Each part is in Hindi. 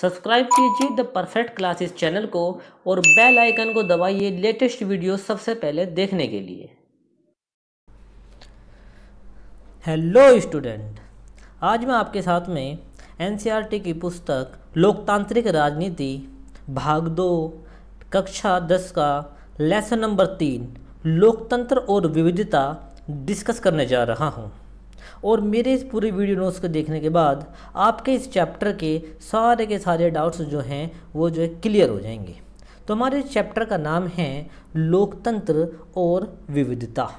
सब्सक्राइब कीजिए द परफेक्ट क्लासेस चैनल को और बेल आइकन को दबाइए लेटेस्ट वीडियो सबसे पहले देखने के लिए हेलो स्टूडेंट आज मैं आपके साथ में एन की पुस्तक लोकतांत्रिक राजनीति भाग दो कक्षा दस का लेसन नंबर तीन लोकतंत्र और विविधता डिस्कस करने जा रहा हूँ और मेरे इस पूरे वीडियो नोट्स को देखने के बाद आपके इस चैप्टर के सारे के सारे डाउट्स जो हैं वो जो है क्लियर हो जाएंगे तो हमारे चैप्टर का नाम है लोकतंत्र और विविधता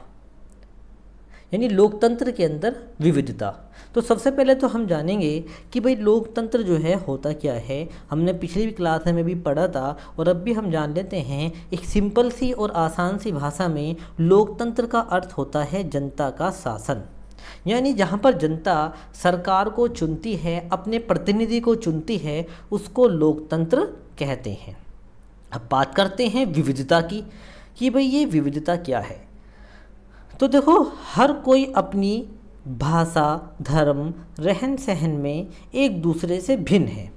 यानी लोकतंत्र के अंदर विविधता तो सबसे पहले तो हम जानेंगे कि भाई लोकतंत्र जो है होता क्या है हमने पिछली भी क्लास में भी पढ़ा था और अब भी हम जान लेते हैं एक सिंपल सी और आसान सी भाषा में लोकतंत्र का अर्थ होता है जनता का शासन यानी जहाँ पर जनता सरकार को चुनती है अपने प्रतिनिधि को चुनती है उसको लोकतंत्र कहते हैं अब बात करते हैं विविधता की कि भाई ये विविधता क्या है तो देखो हर कोई अपनी भाषा धर्म रहन सहन में एक दूसरे से भिन्न है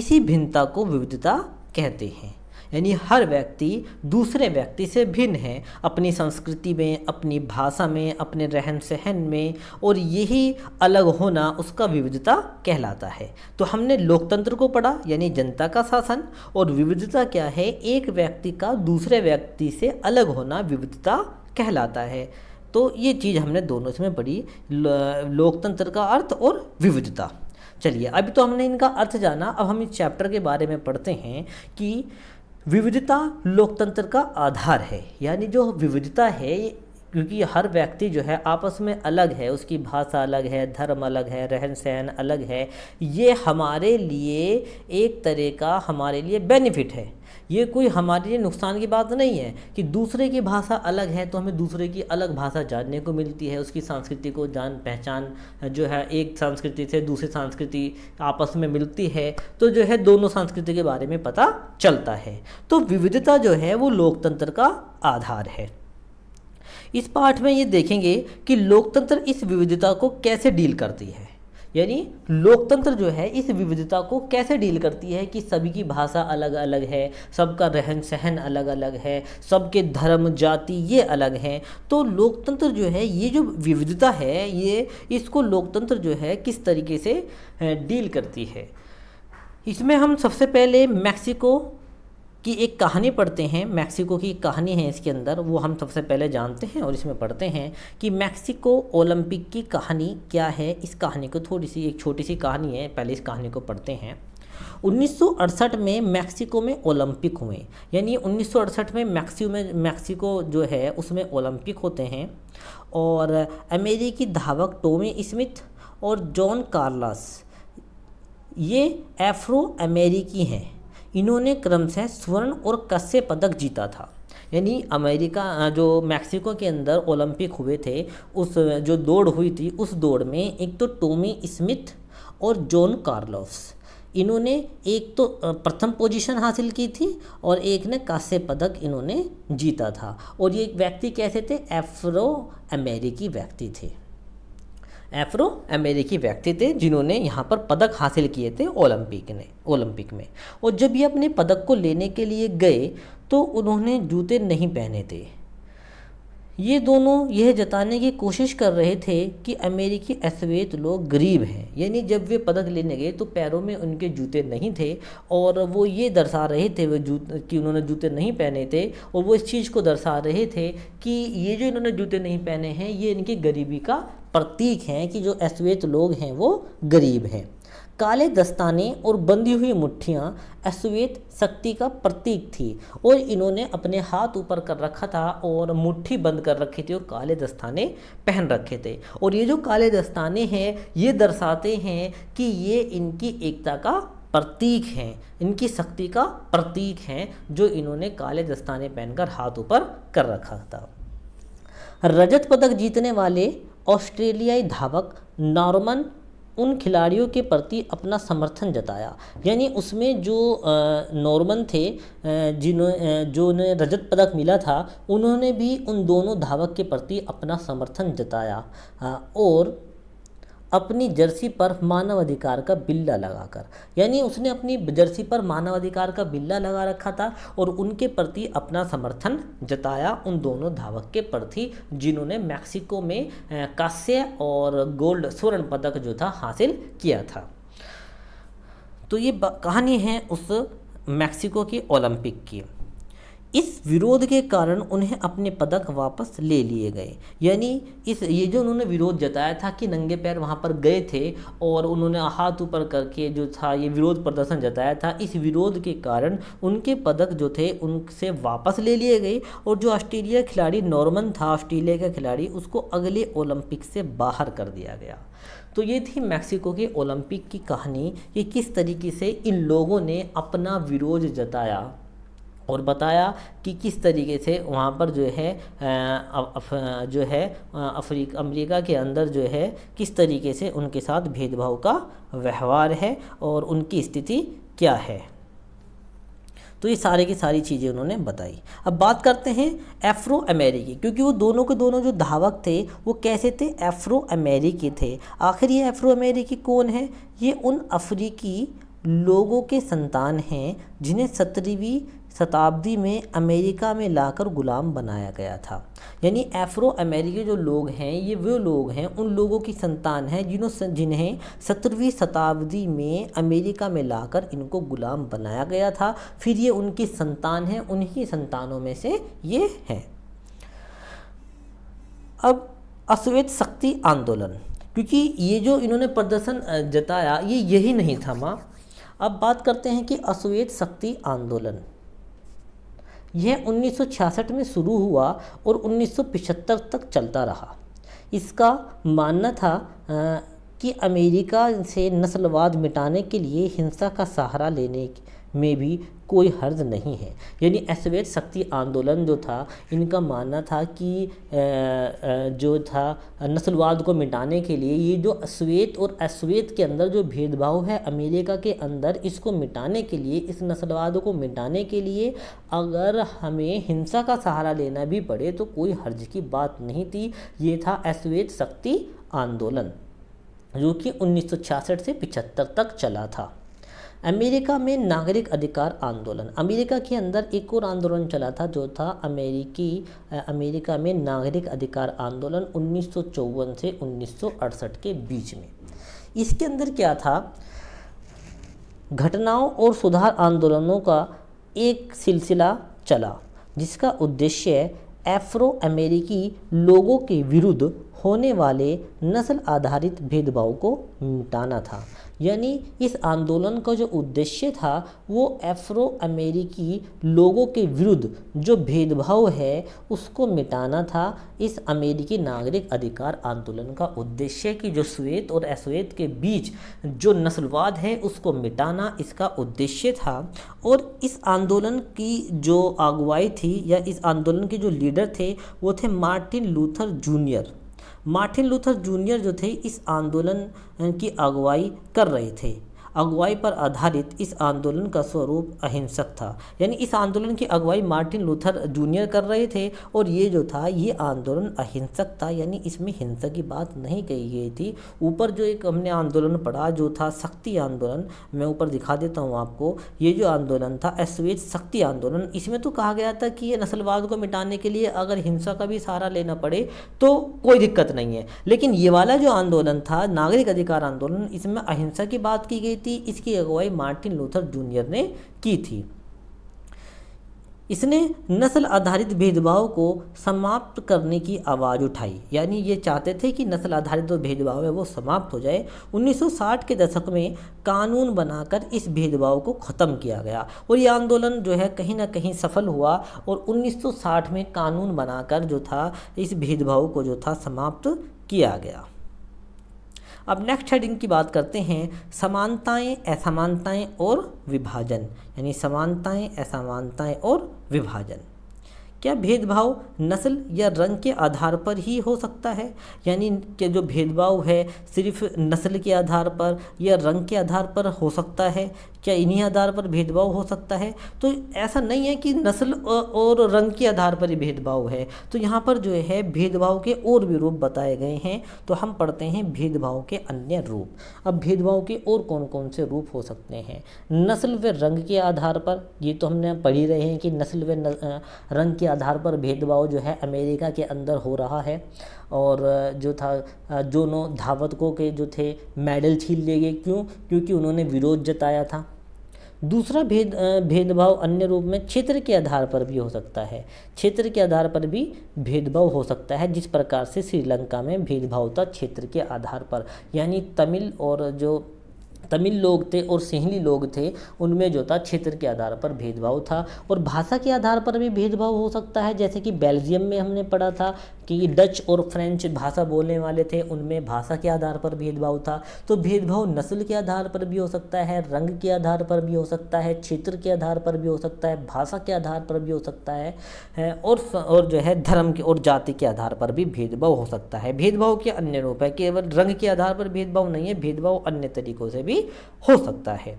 इसी भिन्नता को विविधता कहते हैं यानी हर व्यक्ति दूसरे व्यक्ति से भिन्न है अपनी संस्कृति में अपनी भाषा में अपने रहन सहन में और यही अलग होना उसका विविधता कहलाता है तो हमने लोकतंत्र को पढ़ा यानी जनता का शासन और विविधता क्या है एक व्यक्ति का दूसरे व्यक्ति से अलग होना विविधता कहलाता है तो ये चीज़ हमने दोनों इसमें पढ़ी लोकतंत्र का अर्थ और विविधता चलिए अभी तो हमने इनका अर्थ जाना अब हम इस चैप्टर के बारे में पढ़ते हैं कि विविधता लोकतंत्र का आधार है यानी जो विविधता है ये क्योंकि हर व्यक्ति जो है आपस में अलग है उसकी भाषा अलग है धर्म अलग है रहन सहन अलग है ये हमारे लिए एक तरह का हमारे लिए बेनिफिट है ये कोई हमारे लिए नुकसान की बात नहीं है कि दूसरे की भाषा अलग है तो हमें दूसरे की अलग भाषा जानने को मिलती है उसकी संस्कृति को जान पहचान जो है एक संस्कृति से दूसरी संस्कृति आपस में मिलती है तो जो है दोनों संस्कृति के बारे में पता चलता है तो विविधता जो है वो लोकतंत्र का आधार है इस पाठ में ये देखेंगे कि लोकतंत्र इस विविधता को कैसे डील करती है यानी लोकतंत्र जो है इस विविधता को कैसे डील करती है कि सभी की भाषा अलग अलग है सबका रहन सहन अलग अलग है सबके धर्म जाति ये अलग हैं तो लोकतंत्र जो है ये जो विविधता है ये इसको लोकतंत्र जो है किस तरीके से डील करती है इसमें हम सबसे पहले मैक्सिको कि एक कहानी पढ़ते हैं मैक्सिको की कहानी है इसके अंदर वो हम सबसे पहले जानते हैं और इसमें पढ़ते हैं कि मैक्सिको ओलंपिक की कहानी क्या है इस कहानी को थोड़ी सी एक छोटी सी कहानी है पहले इस कहानी को पढ़ते हैं 1968 में मैक्सिको में ओलंपिक हुए यानी 1968 में मैक्सिको में मैक्सिको जो है उसमें ओलंपिक होते हैं और अमेरिकी धावक टोमी स्मिथ और जॉन कार्लस ये एफ्रो अमेरिकी हैं इन्होंने क्रमशः स्वर्ण और कस्य पदक जीता था यानी अमेरिका जो मैक्सिको के अंदर ओलंपिक हुए थे उस जो दौड़ हुई थी उस दौड़ में एक तो टोमी स्मिथ और जॉन कार्लोस इन्होंने एक तो प्रथम पोजीशन हासिल की थी और एक ने कांस्य पदक इन्होंने जीता था और ये एक व्यक्ति कैसे थे एफ्रो अमेरिकी व्यक्ति थे एफ्रो अमेरिकी व्यक्ति थे जिन्होंने यहाँ पर पदक हासिल किए थे ओलंपिक ने ओलंपिक में और जब ये अपने पदक को लेने के लिए गए तो उन्होंने जूते नहीं पहने थे ये दोनों यह जताने की कोशिश कर रहे थे कि अमेरिकी अश्वेत लोग गरीब हैं यानी जब वे पदक लेने गए तो पैरों में उनके जूते नहीं थे और वो ये दर्शा रहे थे वो जूत कि उन्होंने जूते नहीं पहने थे और वो इस चीज़ को दर्शा रहे थे कि ये जो इन्होंने जूते नहीं पहने हैं ये इनकी गरीबी का प्रतीक हैं कि जो अश्वेत लोग हैं वो गरीब हैं काले दस्ताने और बंधी हुई मुठ्ठियाँ अश्वेत शक्ति का प्रतीक थी और इन्होंने अपने हाथ ऊपर कर रखा था और मुट्ठी बंद कर रखी थी और काले दस्ताने पहन रखे थे और ये जो काले दस्ताने हैं ये दर्शाते हैं कि ये इनकी एकता का प्रतीक हैं इनकी शक्ति का प्रतीक हैं जो इन्होंने काले दस्ताने पहनकर हाथ ऊपर कर रखा था रजत पदक जीतने वाले ऑस्ट्रेलियाई धावक नॉर्मन उन खिलाड़ियों के प्रति अपना समर्थन जताया यानी उसमें जो नॉर्मन थे जिन्होंने जो उन्हें रजत पदक मिला था उन्होंने भी उन दोनों धावक के प्रति अपना समर्थन जताया और अपनी जर्सी पर मानवाधिकार का बिल्ला लगाकर यानी उसने अपनी जर्सी पर मानवाधिकार का बिल्ला लगा रखा था और उनके प्रति अपना समर्थन जताया उन दोनों धावक के प्रति जिन्होंने मैक्सिको में कांस्य और गोल्ड स्वर्ण पदक जो था हासिल किया था तो ये कहानी है उस मैक्सिको की ओलंपिक की इस विरोध के कारण उन्हें अपने पदक वापस ले लिए गए यानी इस ये जो उन्होंने विरोध जताया था कि नंगे पैर वहाँ पर गए थे और उन्होंने हाथ ऊपर करके जो था ये विरोध प्रदर्शन जताया था इस विरोध के कारण उनके पदक जो थे उनसे वापस ले लिए गए और जो ऑस्ट्रेलिया खिलाड़ी नॉर्मन था ऑस्ट्रेलिया का खिलाड़ी उसको अगले ओलंपिक से बाहर कर दिया गया तो ये थी मैक्सिको के ओलंपिक की कहानी कि किस तरीके से इन लोगों ने अपना विरोध जताया और बताया कि किस तरीके से वहाँ पर जो है जो है अफ्रीका अमेरिका के अंदर जो है किस तरीके से उनके साथ भेदभाव का व्यवहार है और उनकी स्थिति क्या है तो ये सारे की सारी चीज़ें उन्होंने बताई अब बात करते हैं एफ्रो अमेरिकी क्योंकि वो दोनों के दोनों जो धावक थे वो कैसे थे एफ्रो अमेरिकी थे आखिर ये एफ्रो अमेरिकी कौन है ये उन अफ्रीकी लोगों के संतान हैं जिन्हें सत्रहवीं शताब्दी में अमेरिका में लाकर गुलाम बनाया गया था यानी एफ्रो अमेरिकी जो लोग हैं ये वो लोग हैं उन लोगों की संतान हैं जिन्हों जिन्हें सत्रहवीं शताब्दी में अमेरिका में लाकर इनको गुलाम बनाया गया था फिर ये उनकी संतान हैं उन्हीं संतानों में से ये हैं अब अश्वेत शक्ति आंदोलन क्योंकि ये जो इन्होंने प्रदर्शन जताया ये यही नहीं था माँ अब बात करते हैं कि अश्वेत शक्ति आंदोलन यह 1966 में शुरू हुआ और 1975 तक चलता रहा इसका मानना था कि अमेरिका से नस्लवाद मिटाने के लिए हिंसा का सहारा लेने में भी कोई हर्ज नहीं है यानी अश्वेत शक्ति आंदोलन जो था इनका मानना था कि जो था नस्लवाद को मिटाने के लिए ये जो अश्वेत और अश्वेत के अंदर जो भेदभाव है अमेरिका के अंदर इसको मिटाने के लिए इस नस्लवाद को मिटाने के लिए अगर हमें हिंसा का सहारा लेना भी पड़े तो कोई हर्ज की बात नहीं थी ये था अश्वेत शक्ति आंदोलन जो कि 1966 से 75 तक चला था अमेरिका में नागरिक अधिकार आंदोलन अमेरिका के अंदर एक और आंदोलन चला था जो था अमेरिकी अमेरिका में नागरिक अधिकार आंदोलन उन्नीस से उन्नीस के बीच में इसके अंदर क्या था घटनाओं और सुधार आंदोलनों का एक सिलसिला चला जिसका उद्देश्य एफ्रो अमेरिकी लोगों के विरुद्ध होने वाले नस्ल आधारित भेदभाव को मिटाना था यानी इस आंदोलन का जो उद्देश्य था वो एफ्रो अमेरिकी लोगों के विरुद्ध जो भेदभाव है उसको मिटाना था इस अमेरिकी नागरिक अधिकार आंदोलन का उद्देश्य कि जो श्वेत और अश्वेत के बीच जो नस्लवाद है उसको मिटाना इसका उद्देश्य था और इस आंदोलन की जो अगुवाई थी या इस आंदोलन के जो लीडर थे वो थे Martin Luther junior Martin Luther junior जो थे इस आंदोलन की अगुवाई कर रहे थे अगुवाई पर आधारित इस आंदोलन का स्वरूप अहिंसक था यानी इस आंदोलन की अगुवाई मार्टिन लूथर जूनियर कर रहे थे और ये जो था ये आंदोलन अहिंसक था यानी इसमें हिंसा की बात नहीं कही गई थी ऊपर जो एक हमने आंदोलन पढ़ा जो था शक्ति आंदोलन मैं ऊपर दिखा देता हूँ आपको ये जो आंदोलन था एसवेज शक्ति आंदोलन इसमें तो कहा गया था कि ये नस्लवाद को मिटाने के लिए अगर हिंसा का भी सहारा लेना पड़े तो कोई दिक्कत नहीं है लेकिन ये वाला जो आंदोलन था नागरिक अधिकार आंदोलन इसमें अहिंसा की बात की गई थी इसकी अगुवाई मार्टिन लूथर जूनियर ने की थी इसने नस्ल आधारित भेदभाव को समाप्त करने की आवाज़ उठाई यानी ये चाहते थे कि नस्ल आधारित जो भेदभाव है वो समाप्त हो जाए 1960 के दशक में कानून बनाकर इस भेदभाव को ख़त्म किया गया और ये आंदोलन जो है कहीं ना कहीं सफल हुआ और 1960 में कानून बनाकर जो था इस भेदभाव को जो था समाप्त किया गया अब नेक्स्ट हेडिंग की बात करते हैं समानताएं असमानताएं और विभाजन यानी समानताएं असमानताएं और विभाजन क्या भेदभाव नस्ल या रंग के आधार पर ही हो सकता है यानी कि जो भेदभाव है सिर्फ नस्ल के आधार पर या रंग के आधार पर हो सकता है क्या इन्हीं आधार पर भेदभाव हो सकता है तो ऐसा नहीं है कि नस्ल और रंग के आधार पर ही भेदभाव है तो यहाँ पर जो है भेदभाव के और भी रूप बताए गए हैं तो हम पढ़ते हैं भेदभाव के अन्य रूप अब भेदभाव के और कौन कौन से रूप हो सकते हैं नस्ल व रंग के आधार पर ये तो हमने पढ़ ही रहे हैं कि नस्ल व रंग के आधार पर भेदभाव जो है अमेरिका के अंदर हो रहा है और जो था दोनों धावतकों के जो थे मेडल छीन लिए गए क्यों क्योंकि उन्होंने विरोध जताया था दूसरा भेद भेदभाव अन्य रूप में क्षेत्र के आधार पर भी हो सकता है क्षेत्र के आधार पर भी भेदभाव हो सकता है जिस प्रकार से श्रीलंका में भेदभाव था क्षेत्र के आधार पर यानी तमिल और जो तमिल लोग थे और सिंहली लोग थे उनमें जो था क्षेत्र के आधार पर भेदभाव था और भाषा के आधार पर भी भेदभाव हो सकता है जैसे कि बेल्जियम में हमने पढ़ा था कि डच और फ्रेंच भाषा बोलने वाले थे उनमें भाषा के आधार पर भेदभाव था तो भेदभाव नस्ल के आधार पर भी हो सकता है रंग के आधार पर भी हो सकता है क्षेत्र के आधार पर भी हो सकता है भाषा के आधार पर भी हो सकता है, है और और जो है धर्म के और जाति के आधार पर भी भेदभाव हो सकता है भेदभाव के अन्य रूप है केवल रंग के आधार पर भेदभाव नहीं है भेदभाव अन्य तरीकों से भी हो सकता है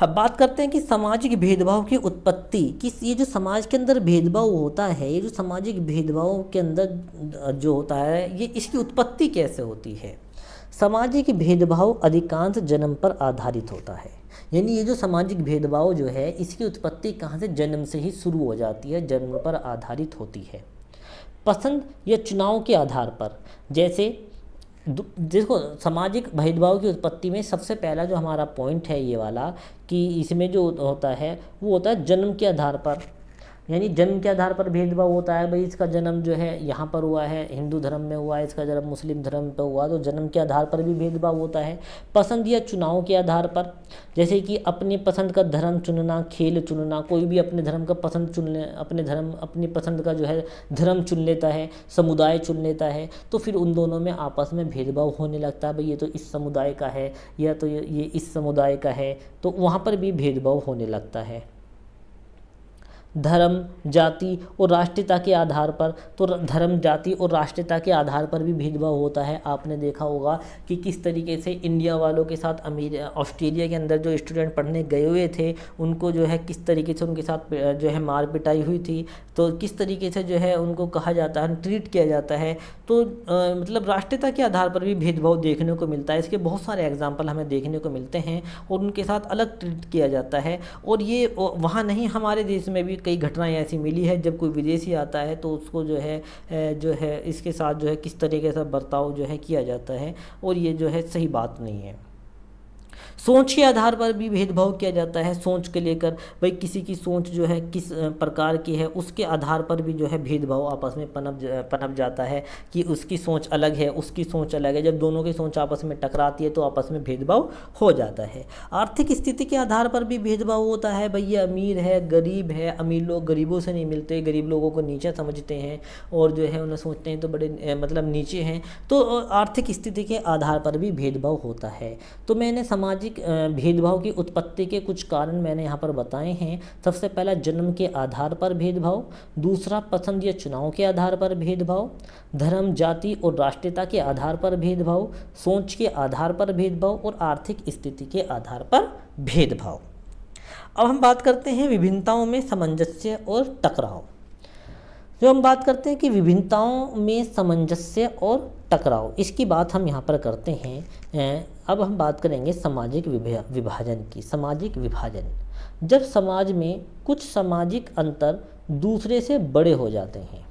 अब बात करते हैं कि सामाजिक भेदभाव की उत्पत्ति किस ये जो समाज के अंदर भेदभाव होता है ये जो सामाजिक भेदभाव के अंदर जो होता है ये इसकी उत्पत्ति कैसे होती है सामाजिक भेदभाव अधिकांश जन्म पर आधारित होता है यानी ये जो सामाजिक भेदभाव जो है इसकी उत्पत्ति कहाँ से जन्म से ही शुरू हो जाती है जन्म पर आधारित होती है पसंद या चुनाव के आधार पर जैसे देखो सामाजिक भेदभाव की उत्पत्ति में सबसे पहला जो हमारा पॉइंट है ये वाला कि इसमें जो होता है वो होता है जन्म के आधार पर यानी जन्म के आधार पर भेदभाव होता है भाई इसका जन्म जो है यहाँ पर हुआ है हिंदू धर्म में हुआ है इसका जन्म मुस्लिम धर्म पर हुआ तो जन्म के आधार पर भी भेदभाव होता है पसंद या चुनाव के आधार पर जैसे कि अपने पसंद का धर्म चुनना खेल चुनना कोई भी अपने धर्म का पसंद चुन ले अपने धर्म अपनी पसंद का जो है धर्म चुन लेता है समुदाय चुन लेता है तो फिर उन दोनों में आपस में भेदभाव होने लगता है भाई ये तो इस समुदाय का है या तो ये इस समुदाय का है तो वहाँ पर भी भेदभाव होने लगता है धर्म जाति और राष्ट्रीयता के आधार पर तो धर्म जाति और राष्ट्रीयता के आधार पर भी भेदभाव होता है आपने देखा होगा कि किस तरीके से इंडिया वालों के साथ अमीर ऑस्ट्रेलिया के अंदर जो स्टूडेंट पढ़ने गए हुए थे उनको जो है किस तरीके से उनके साथ जो है मार पिटाई हुई थी तो किस तरीके से जो है उनको कहा जाता है ट्रीट किया जाता है तो आ, मतलब राष्ट्रीयता के आधार पर भी भेदभाव देखने को मिलता है इसके बहुत सारे एग्जाम्पल हमें देखने को मिलते हैं और उनके साथ अलग ट्रीट किया जाता है और ये वहाँ नहीं हमारे देश में भी कई घटनाएं ऐसी मिली है जब कोई विदेशी आता है तो उसको जो है जो है इसके साथ जो है किस तरीके से बर्ताव जो है किया जाता है और ये जो है सही बात नहीं है सोच के आधार पर भी भेदभाव किया जाता है सोच के लेकर भाई किसी की सोच जो है किस प्रकार की है उसके आधार पर भी जो है भेदभाव आपस में पनप पनप जाता है कि उसकी सोच अलग है उसकी सोच अलग है जब दोनों की सोच आपस में टकराती है तो आपस में भेदभाव हो जाता है आर्थिक स्थिति के आधार पर भी भेदभाव होता है भाई ये अमीर है गरीब है अमीर लोग गरीबों से नहीं मिलते गरीब लोगों को नीचा समझते हैं और जो है उन्हें सोचते हैं तो बड़े मतलब नीचे हैं तो आर्थिक स्थिति के आधार पर भी भेदभाव होता है तो मैंने समाज सामाजिक भेदभाव की उत्पत्ति के कुछ कारण मैंने यहाँ पर बताए हैं सबसे पहला जन्म के आधार पर भेदभाव दूसरा पसंद या चुनाव के आधार पर भेदभाव धर्म जाति और राष्ट्रीयता के आधार पर भेदभाव सोच के आधार पर भेदभाव और आर्थिक स्थिति के आधार पर भेदभाव अब हम बात करते हैं विभिन्नताओं में सामंजस्य और टकराव जो हम बात करते हैं कि विभिन्नताओं में सामंजस्य और टकराव इसकी बात हम यहाँ पर करते हैं अब हम बात करेंगे सामाजिक विभाजन की सामाजिक विभाजन जब समाज में कुछ सामाजिक अंतर दूसरे से बड़े हो जाते हैं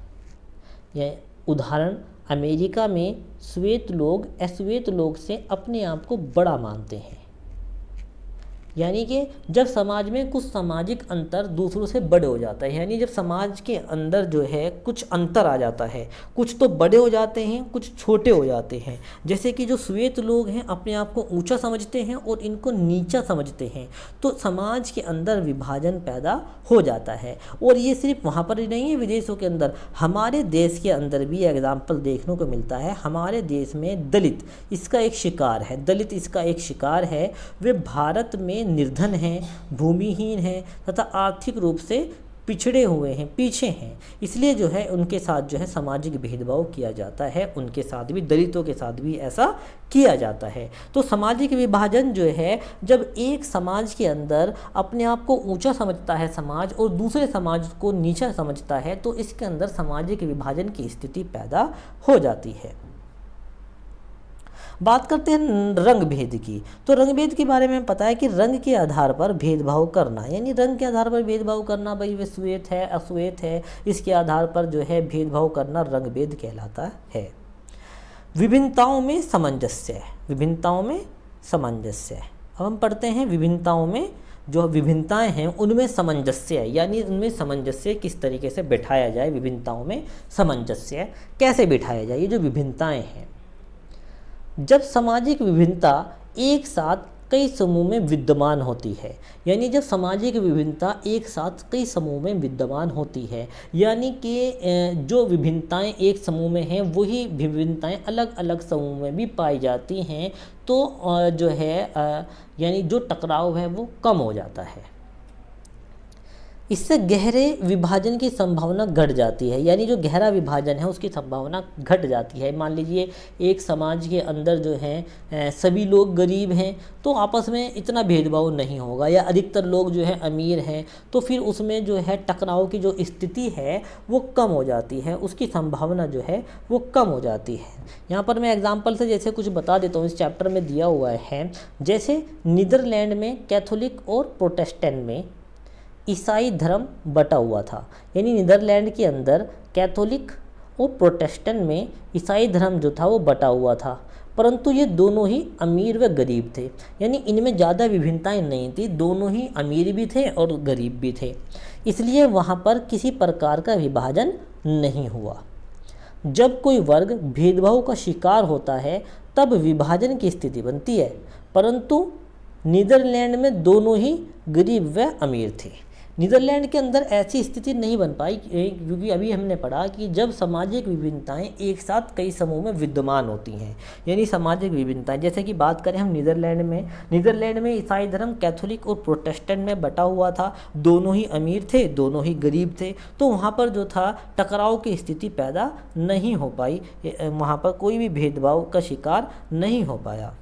यह उदाहरण अमेरिका में श्वेत लोग अश्वेत लोग से अपने आप को बड़ा मानते हैं यानी कि जब समाज में कुछ सामाजिक अंतर दूसरों से बड़े हो जाता है यानी जब समाज के अंदर जो है कुछ अंतर आ जाता है कुछ तो बड़े हो जाते हैं कुछ छोटे हो जाते हैं जैसे कि जो श्वेत लोग हैं अपने आप को ऊंचा समझते हैं और इनको नीचा समझते हैं तो समाज के अंदर विभाजन पैदा हो जाता है और ये सिर्फ वहाँ पर ही नहीं है विदेशों के अंदर हमारे देश के अंदर भी एग्ज़ाम्पल देखने को मिलता है हमारे देश में दलित इसका एक शिकार है दलित इसका एक शिकार है वे भारत में निर्धन हैं भूमिहीन हैं तथा आर्थिक रूप से पिछड़े हुए हैं पीछे हैं इसलिए जो है उनके साथ जो है सामाजिक भेदभाव किया जाता है उनके साथ भी दलितों के साथ भी ऐसा किया जाता है तो सामाजिक विभाजन जो है जब एक समाज के अंदर अपने आप को ऊंचा समझता है समाज और दूसरे समाज को नीचा समझता है तो इसके अंदर सामाजिक विभाजन की स्थिति पैदा हो जाती है बात करते हैं रंग भेद की तो रंग भेद के बारे में पता है कि रंग के आधार पर भेदभाव करना यानी रंग के आधार पर भेदभाव करना भाई वे श्वेत है अश्वेत है इसके आधार पर जो है भेदभाव करना रंग भेद कहलाता है विभिन्नताओं में सामंजस्य विभिन्नताओं में सामंजस्य अब हम पढ़ते हैं विभिन्नताओं में जो विभिन्नताएं हैं उनमें सामंजस्य यानी उनमें सामंजस्य किस तरीके से बैठाया जाए विभिन्नताओं में सामंजस्य कैसे बैठाया जाए ये जो विभिन्नताएं हैं जब सामाजिक विभिन्नता एक साथ कई समूह में विद्यमान होती है यानी जब सामाजिक विभिन्नता एक साथ कई समूह में विद्यमान होती है यानी कि जो विभिन्नताएं एक समूह में हैं वही विभिन्नताएं अलग अलग समूह में भी पाई जाती हैं तो जो है यानी जो टकराव है वो कम हो जाता है इससे गहरे विभाजन की संभावना घट जाती है यानी जो गहरा विभाजन है उसकी संभावना घट जाती है मान लीजिए एक समाज के अंदर जो है सभी लोग गरीब हैं तो आपस में इतना भेदभाव नहीं होगा या अधिकतर लोग जो है अमीर हैं तो फिर उसमें जो है टकराव की जो स्थिति है वो कम हो जाती है उसकी संभावना जो है वो कम हो जाती है यहाँ पर मैं एग्जाम्पल से जैसे कुछ बता देता हूँ इस चैप्टर में दिया हुआ है जैसे नीदरलैंड में कैथोलिक और प्रोटेस्टेंट में ईसाई धर्म बटा हुआ था यानी नीदरलैंड के अंदर कैथोलिक और प्रोटेस्टेंट में ईसाई धर्म जो था वो बटा हुआ था परंतु ये दोनों ही अमीर व गरीब थे यानी इनमें ज़्यादा विभिन्नताएं नहीं थी दोनों ही अमीर भी थे और गरीब भी थे इसलिए वहाँ पर किसी प्रकार का विभाजन नहीं हुआ जब कोई वर्ग भेदभाव का शिकार होता है तब विभाजन की स्थिति बनती है परंतु नीदरलैंड में दोनों ही गरीब व अमीर थे नीदरलैंड के अंदर ऐसी स्थिति नहीं बन पाई क्योंकि अभी हमने पढ़ा कि जब सामाजिक विभिन्नताएं एक साथ कई समूह में विद्यमान होती हैं यानी सामाजिक विभिन्नताएं जैसे कि बात करें हम नीदरलैंड में नीदरलैंड में ईसाई धर्म कैथोलिक और प्रोटेस्टेंट में बटा हुआ था दोनों ही अमीर थे दोनों ही गरीब थे तो वहाँ पर जो था टकराव की स्थिति पैदा नहीं हो पाई वहाँ पर कोई भी भेदभाव का शिकार नहीं हो पाया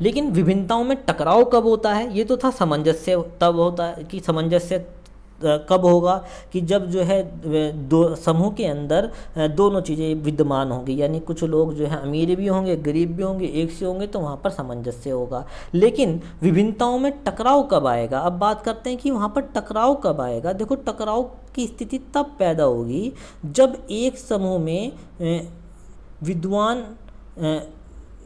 लेकिन विभिन्नताओं में टकराव कब होता है ये तो था सामंजस्य तब होता है कि सामंजस्य कब होगा कि जब जो है दो समूह के अंदर दोनों चीज़ें विद्यमान होंगी यानी कुछ लोग जो है अमीर भी होंगे गरीब भी होंगे एक से होंगे तो वहाँ पर सामंजस्य होगा लेकिन विभिन्नताओं में टकराव कब आएगा अब बात करते हैं कि वहाँ पर टकराव कब आएगा देखो टकराव की स्थिति तब पैदा होगी जब एक समूह में विद्वान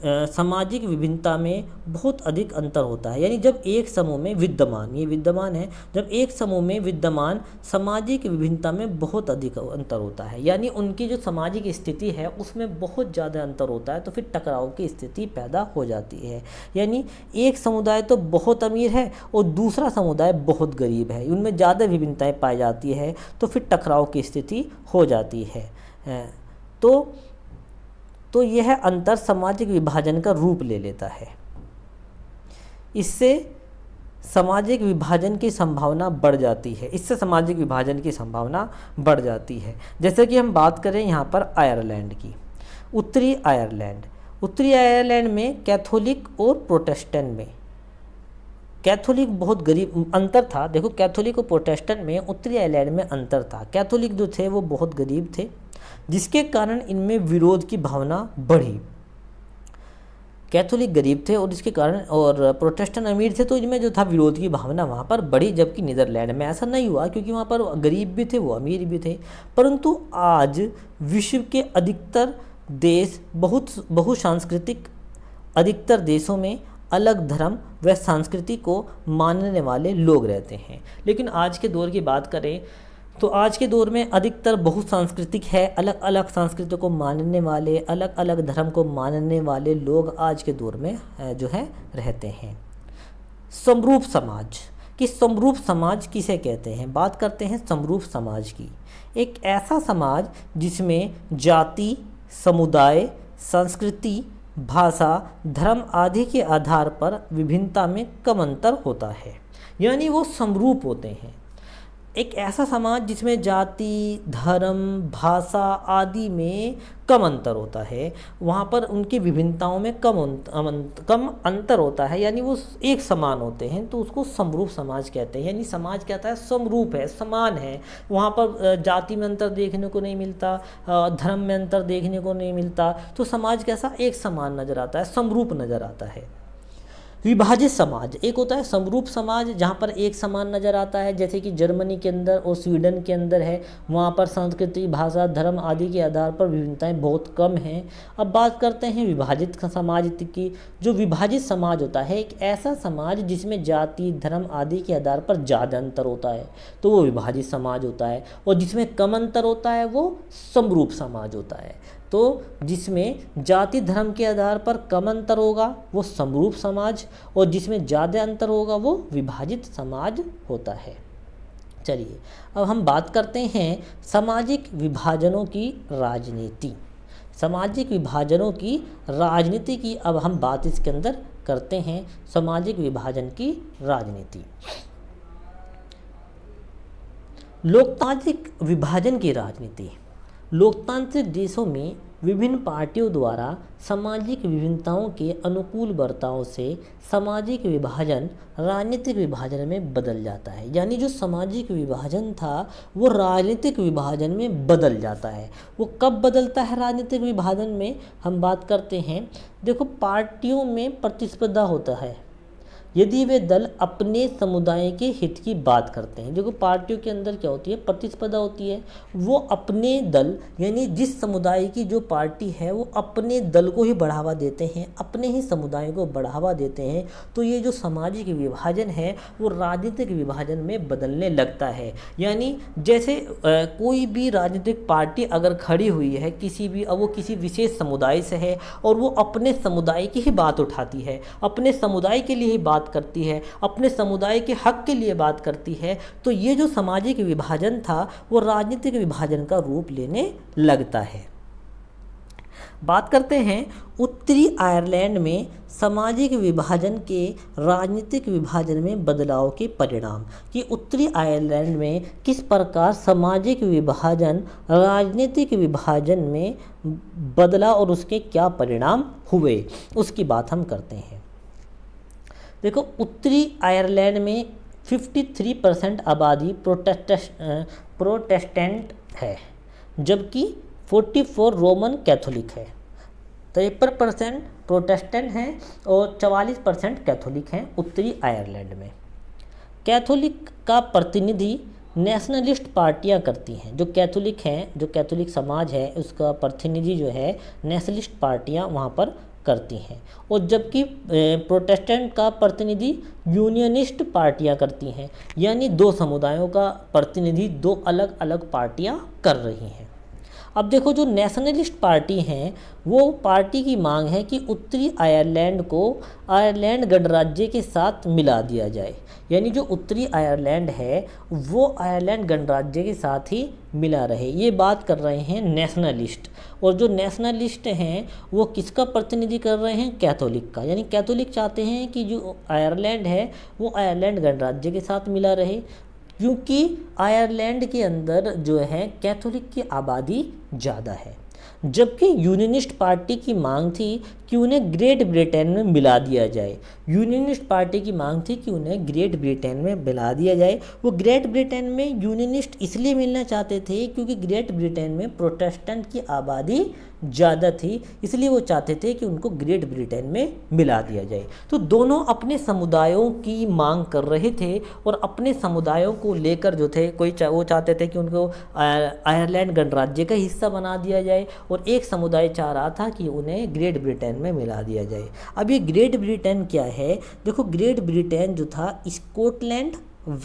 सामाजिक विभिन्नता में बहुत अधिक अंतर होता है यानी जब एक समूह में विद्यमान ये विद्यमान है जब एक समूह में विद्यमान सामाजिक विभिन्नता में बहुत अधिक अंतर होता है यानी उनकी जो सामाजिक स्थिति है उसमें बहुत ज़्यादा अंतर होता है तो फिर टकराव की स्थिति पैदा हो जाती है यानी एक समुदाय तो बहुत अमीर है और दूसरा समुदाय बहुत गरीब है उनमें ज़्यादा विभिन्नताएँ पाई जाती है तो फिर टकराव की स्थिति हो जाती है तो तो यह अंतर सामाजिक विभाजन का रूप ले लेता है इससे सामाजिक विभाजन की संभावना बढ़ जाती है इससे सामाजिक विभाजन की संभावना बढ़ जाती है जैसे कि हम बात करें यहाँ पर आयरलैंड की उत्तरी आयरलैंड उत्तरी आयरलैंड में कैथोलिक और प्रोटेस्टेंट में कैथोलिक बहुत गरीब अंतर था देखो कैथोलिक और प्रोटेस्टेंट में उत्तरी आयरलैंड में अंतर था कैथोलिक जो थे वो बहुत गरीब थे जिसके कारण इनमें विरोध की भावना बढ़ी कैथोलिक गरीब थे और इसके कारण और प्रोटेस्टेंट अमीर थे तो इनमें जो था विरोध की भावना वहाँ पर बढ़ी जबकि नीदरलैंड में ऐसा नहीं हुआ क्योंकि वहाँ पर गरीब भी थे वो अमीर भी थे परंतु आज विश्व के अधिकतर देश बहुत बहुसांस्कृतिक अधिकतर देशों में अलग धर्म व संस्कृति को मानने वाले लोग रहते हैं लेकिन आज के दौर की बात करें तो आज के दौर में अधिकतर बहुत सांस्कृतिक है अलग अलग सांस्कृतियों को मानने वाले अलग अलग धर्म को मानने वाले लोग आज के दौर में जो है रहते हैं समरूप समाज कि समरूप समाज किसे कहते हैं बात करते हैं समरूप समाज की एक ऐसा समाज जिसमें जाति समुदाय संस्कृति भाषा धर्म आदि के आधार पर विभिन्नता में कम अंतर होता है यानी वो समरूप होते हैं एक ऐसा समाज जिसमें जाति धर्म भाषा आदि में कम अंतर होता है वहाँ पर उनकी विभिन्नताओं में कम अं, कम अंतर होता है यानी वो एक समान होते हैं तो उसको समरूप समाज कहते हैं यानी समाज कहता है समरूप है समान है वहाँ पर जाति में अंतर देखने को नहीं मिलता धर्म में अंतर देखने को नहीं मिलता तो समाज कैसा एक समान नज़र आता है समरूप नज़र आता है विभाजित समाज एक होता है समरूप समाज जहाँ पर एक समान नज़र आता है जैसे कि जर्मनी के अंदर और स्वीडन के अंदर है वहाँ पर संस्कृति भाषा धर्म आदि के आधार पर विभिन्नताएं बहुत कम हैं अब बात करते हैं विभाजित समाज की जो विभाजित समाज होता है एक ऐसा समाज जिसमें जाति धर्म आदि के आधार पर ज़्यादा अंतर होता है तो वो विभाजित समाज होता है और जिसमें कम अंतर होता है वो समरूप समाज होता है तो जिसमें जाति धर्म के आधार पर कम अंतर होगा वो समरूप समाज और जिसमें ज़्यादा अंतर होगा वो विभाजित समाज होता है चलिए अब हम बात करते हैं सामाजिक विभाजनों की राजनीति सामाजिक विभाजनों की राजनीति की अब हम बात इसके अंदर करते हैं सामाजिक विभाजन की राजनीति लोकतांत्रिक विभाजन की राजनीति लोकतांत्रिक देशों में विभिन्न पार्टियों द्वारा सामाजिक विभिन्नताओं के अनुकूल बर्ताव से सामाजिक विभाजन राजनीतिक विभाजन में बदल जाता है यानी जो सामाजिक विभाजन था वो राजनीतिक विभाजन में बदल जाता है वो कब बदलता है राजनीतिक विभाजन में हम बात करते हैं देखो पार्टियों में प्रतिस्पर्धा होता है यदि वे दल अपने समुदाय के हित की बात करते हैं देखो पार्टियों के अंदर क्या होती है प्रतिस्पर्धा होती है वो अपने दल यानी जिस समुदाय की जो पार्टी है वो अपने दल को ही बढ़ावा देते हैं अपने ही समुदाय को बढ़ावा देते हैं तो ये जो सामाजिक विभाजन है वो राजनीतिक विभाजन में बदलने लगता है यानी जैसे आ, कोई भी राजनीतिक पार्टी अगर खड़ी हुई है किसी भी वो किसी विशेष समुदाय से है और वो अपने समुदाय की ही बात उठाती है अपने समुदाय के लिए ही बात बात करती है अपने समुदाय के हक के लिए बात करती है तो ये जो सामाजिक विभाजन था वो राजनीतिक विभाजन का रूप लेने लगता है बात करते हैं उत्तरी आयरलैंड में सामाजिक विभाजन के राजनीतिक विभाजन में बदलाव के परिणाम कि उत्तरी आयरलैंड में किस प्रकार सामाजिक विभाजन राजनीतिक विभाजन में बदला और उसके क्या परिणाम हुए उसकी बात हम करते हैं देखो उत्तरी आयरलैंड में 53 परसेंट आबादी प्रोटेस्टेंट है जबकि 44 रोमन कैथोलिक है तिरपन परसेंट प्रोटेस्टेंट हैं और 44 परसेंट कैथोलिक हैं उत्तरी आयरलैंड में कैथोलिक का प्रतिनिधि नेशनलिस्ट पार्टियां करती हैं जो कैथोलिक हैं जो कैथोलिक समाज है उसका प्रतिनिधि जो है नेशनलिस्ट पार्टियां वहाँ पर करती हैं और जबकि प्रोटेस्टेंट का प्रतिनिधि यूनियनिस्ट पार्टियां करती हैं यानी दो समुदायों का प्रतिनिधि दो अलग अलग पार्टियां कर रही हैं अब देखो जो नेशनलिस्ट पार्टी हैं वो पार्टी की मांग है कि उत्तरी आयरलैंड को आयरलैंड गणराज्य के साथ मिला दिया जाए यानी जो उत्तरी आयरलैंड है वो आयरलैंड गणराज्य के साथ ही मिला रहे ये बात कर रहे हैं नेशनलिस्ट और जो नेशनलिस्ट हैं वो किसका प्रतिनिधि कर रहे हैं कैथोलिक का यानी कैथोलिक चाहते हैं कि जो आयरलैंड है वो आयरलैंड गणराज्य के साथ मिला रहे क्योंकि आयरलैंड के अंदर जो है कैथोलिक की आबादी ज़्यादा है जबकि यूनियनिस्ट पार्टी की मांग थी कि उन्हें ग्रेट ब्रिटेन में मिला दिया जाए यूनियनिस्ट पार्टी की मांग थी कि उन्हें ग्रेट ब्रिटेन में मिला दिया जाए वो ग्रेट ब्रिटेन में यूनियनिस्ट इसलिए मिलना चाहते थे क्योंकि ग्रेट ब्रिटेन में प्रोटेस्टेंट की आबादी ज़्यादा थी इसलिए वो चाहते थे कि उनको ग्रेट ब्रिटेन में मिला दिया जाए तो दोनों अपने समुदायों की मांग कर रहे थे और अपने समुदायों को लेकर जो थे कोई चा, वो चाहते थे कि उनको आयरलैंड गणराज्य का हिस्सा बना दिया जाए और एक समुदाय चाह रहा था कि उन्हें ग्रेट ब्रिटेन में मिला दिया जाए अब ये ग्रेट ब्रिटेन क्या है देखो ग्रेट ब्रिटेन जो था स्कॉटलैंड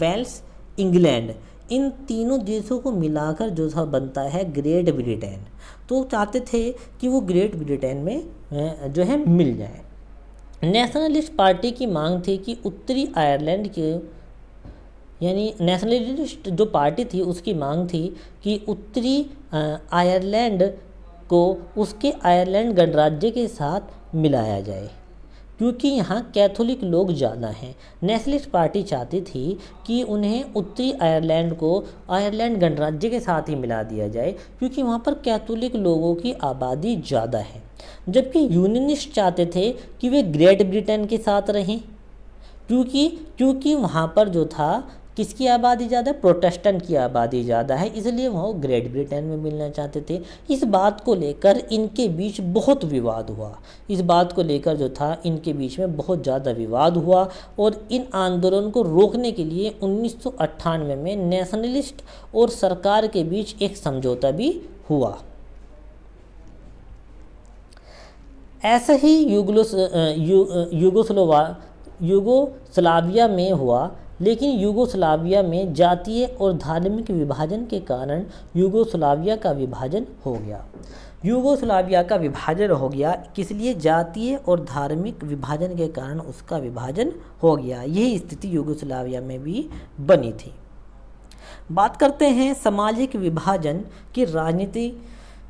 वेल्स इंग्लैंड इन तीनों देशों को मिलाकर जो था बनता है ग्रेट ब्रिटेन तो चाहते थे कि वो ग्रेट ब्रिटेन में जो है मिल जाए नेशनलिस्ट पार्टी की मांग थी कि उत्तरी आयरलैंड के यानी नेशनलिस्ट जो पार्टी थी उसकी मांग थी कि उत्तरी आयरलैंड को उसके आयरलैंड गणराज्य के साथ मिलाया जाए क्योंकि यहाँ कैथोलिक लोग ज़्यादा हैं नेशनलिस्ट पार्टी चाहती थी कि उन्हें उत्तरी आयरलैंड को आयरलैंड गणराज्य के साथ ही मिला दिया जाए क्योंकि वहाँ पर कैथोलिक लोगों की आबादी ज़्यादा है जबकि यूनियनिस्ट चाहते थे कि वे ग्रेट ब्रिटेन के साथ रहें क्योंकि क्योंकि वहाँ पर जो था किसकी आबादी ज़्यादा प्रोटेस्टेंट की आबादी ज़्यादा है इसलिए वह ग्रेट ब्रिटेन में मिलना चाहते थे इस बात को लेकर इनके बीच बहुत विवाद हुआ इस बात को लेकर जो था इनके बीच में बहुत ज़्यादा विवाद हुआ और इन आंदोलन को रोकने के लिए उन्नीस में नेशनलिस्ट और सरकार के बीच एक समझौता भी हुआ ऐसे ही युगलो यु, युगोस्लोवा युगोस्लाविया में हुआ लेकिन यूगोस्लाविया में जातीय और धार्मिक विभाजन के कारण यूगोस्लाविया का विभाजन हो गया यूगोस्लाविया का विभाजन हो गया किस लिए जातीय और धार्मिक विभाजन के कारण उसका विभाजन हो गया यही स्थिति यूगोस्लाविया में भी बनी थी बात करते हैं सामाजिक विभाजन की राजनीति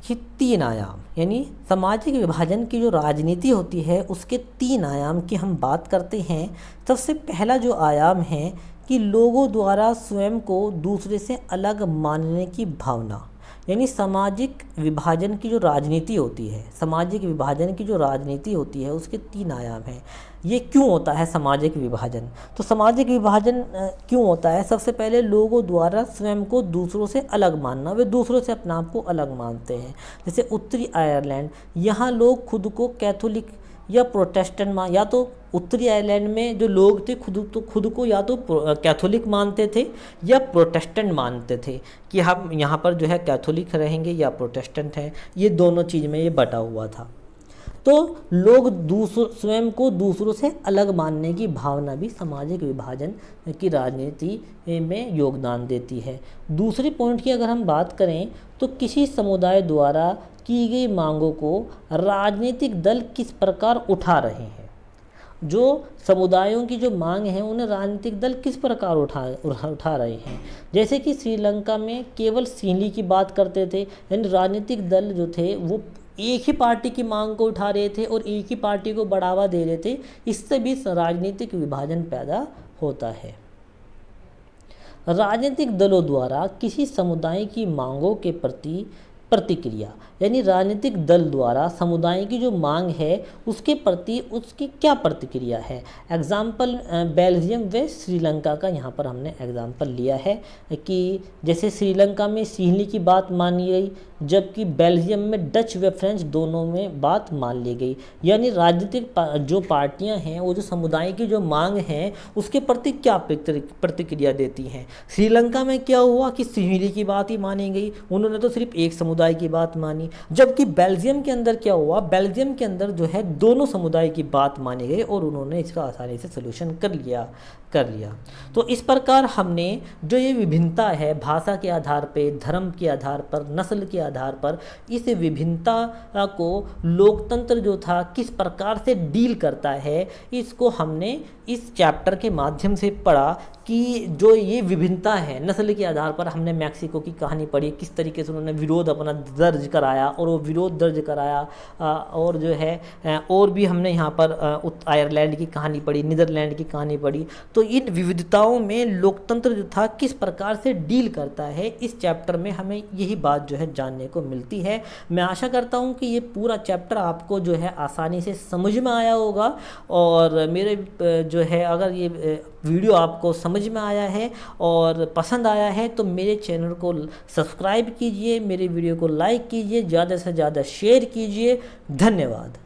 ये तीन आयाम यानी सामाजिक विभाजन की जो राजनीति होती है उसके तीन आयाम की हम बात करते हैं सबसे पहला जो आयाम है कि लोगों द्वारा स्वयं को दूसरे से अलग मानने की भावना यानी सामाजिक विभाजन की जो राजनीति होती है सामाजिक विभाजन की जो राजनीति होती है उसके तीन आयाम हैं ये क्यों होता है सामाजिक विभाजन तो सामाजिक विभाजन क्यों होता है सबसे पहले लोगों द्वारा स्वयं को दूसरों से अलग मानना वे दूसरों से अपने आप को अलग मानते हैं जैसे उत्तरी आयरलैंड यहाँ लोग खुद को कैथोलिक या प्रोटेस्टेंट मान या तो उत्तरी आयरलैंड में जो लोग थे खुद तो खुद को या तो कैथोलिक मानते थे या प्रोटेस्टेंट मानते थे कि हम यहाँ पर जो है कैथोलिक रहेंगे या प्रोटेस्टेंट हैं ये दोनों चीज़ में ये बटा हुआ था तो लोग दूसरों स्वयं को दूसरों से अलग मानने की भावना भी सामाजिक विभाजन की राजनीति में योगदान देती है दूसरी पॉइंट की अगर हम बात करें तो किसी समुदाय द्वारा की गई मांगों को राजनीतिक दल किस प्रकार उठा रहे हैं जो समुदायों की जो मांग है उन्हें राजनीतिक दल किस प्रकार उठा उठा रहे हैं जैसे कि श्रीलंका में केवल सिंहली की बात करते थे यानी राजनीतिक दल जो थे वो एक ही पार्टी की मांग को उठा रहे थे और एक ही पार्टी को बढ़ावा दे रहे थे इससे भी राजनीतिक विभाजन पैदा होता है राजनीतिक दलों द्वारा किसी समुदाय की मांगों के प्रति प्रतिक्रिया यानी राजनीतिक दल द्वारा समुदाय की जो मांग है उसके प्रति उसकी क्या प्रतिक्रिया है एग्ज़ाम्पल बेल्जियम व श्रीलंका का यहाँ पर हमने एग्ज़ाम्पल लिया है कि जैसे श्रीलंका में सीहली की बात मानी गई जबकि बेल्जियम में डच व फ्रेंच दोनों में बात मान ली गई यानी राजनीतिक जो पार्टियां हैं वो जो समुदाय की जो मांग हैं उसके प्रति क्या प्रतिक्रिया देती हैं श्रीलंका में क्या हुआ कि सिहली की बात ही मानी गई उन्होंने तो सिर्फ एक समुदाय की बात मानी जबकि बेल्जियम के अंदर क्या हुआ बेल्जियम के अंदर जो है दोनों समुदाय की बात मानी गई और उन्होंने इसका आसानी से सोल्यूशन कर लिया कर लिया तो इस प्रकार हमने जो ये विभिन्नता है भाषा के आधार पर धर्म के आधार पर नस्ल के आधार पर इस विभिन्नता को लोकतंत्र जो था किस प्रकार से डील करता है इसको हमने इस चैप्टर के माध्यम से पढ़ा कि जो ये विभिन्नता है नस्ल के आधार पर हमने मैक्सिको की कहानी पढ़ी किस तरीके से उन्होंने विरोध अपना दर्ज कराया और वो विरोध दर्ज कराया और जो है और भी हमने यहाँ पर आयरलैंड की कहानी पढ़ी नीदरलैंड की कहानी पढ़ी तो तो इन विविधताओं में लोकतंत्र जो था किस प्रकार से डील करता है इस चैप्टर में हमें यही बात जो है जानने को मिलती है मैं आशा करता हूँ कि ये पूरा चैप्टर आपको जो है आसानी से समझ में आया होगा और मेरे जो है अगर ये वीडियो आपको समझ में आया है और पसंद आया है तो मेरे चैनल को सब्सक्राइब कीजिए मेरे वीडियो को लाइक कीजिए ज़्यादा से ज़्यादा शेयर कीजिए धन्यवाद